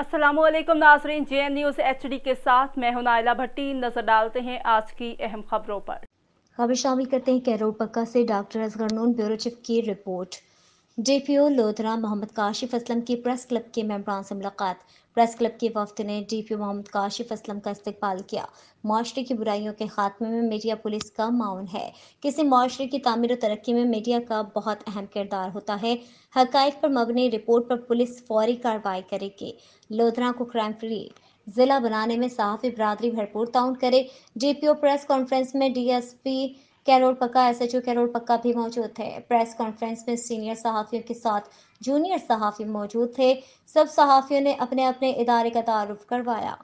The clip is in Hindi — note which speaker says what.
Speaker 1: Aslam Nazreen J N news H D के साथ मैं हूँ नायला भट्टी नज़र डालते हैं आज की अहम खबरों पर
Speaker 2: खबर शामिल करते हैं कैरोल पक्का से doctor Asghar Noon bureau chief की
Speaker 3: report D P O Lodhran Muhammad Kashif Aslam की प्रेस क्लब के मेम्बरान से मुलाकात प्रेस क्लब के वफद ने D P O Muhammad Kashif Aslam का इस्तकबाल किया माशरे की बुराइयों के खात्मे में मीडिया पुलिस का माउन है किसी माशरे की तमीर और तरक्की में मीडिया का बहुत अहम किरदार होता है हक पर मबनी रिपोर्ट पर पुलिस फौरी कार्रवाई करेगी लोधरा को क्राइम फ्री जिला बनाने में सहाफ़ी बरदरी भरपूर ताउन करे D P O press conference में D S P Karor Pakka S H O Karor Pakka भी मौजूद थे प्रेस कॉन्फ्रेंस में सीनियर सहाफियों के साथ जूनियर सहाफी मौजूद थे सब सहाफियों ने अपने अपने इदारे का तारुफ करवाया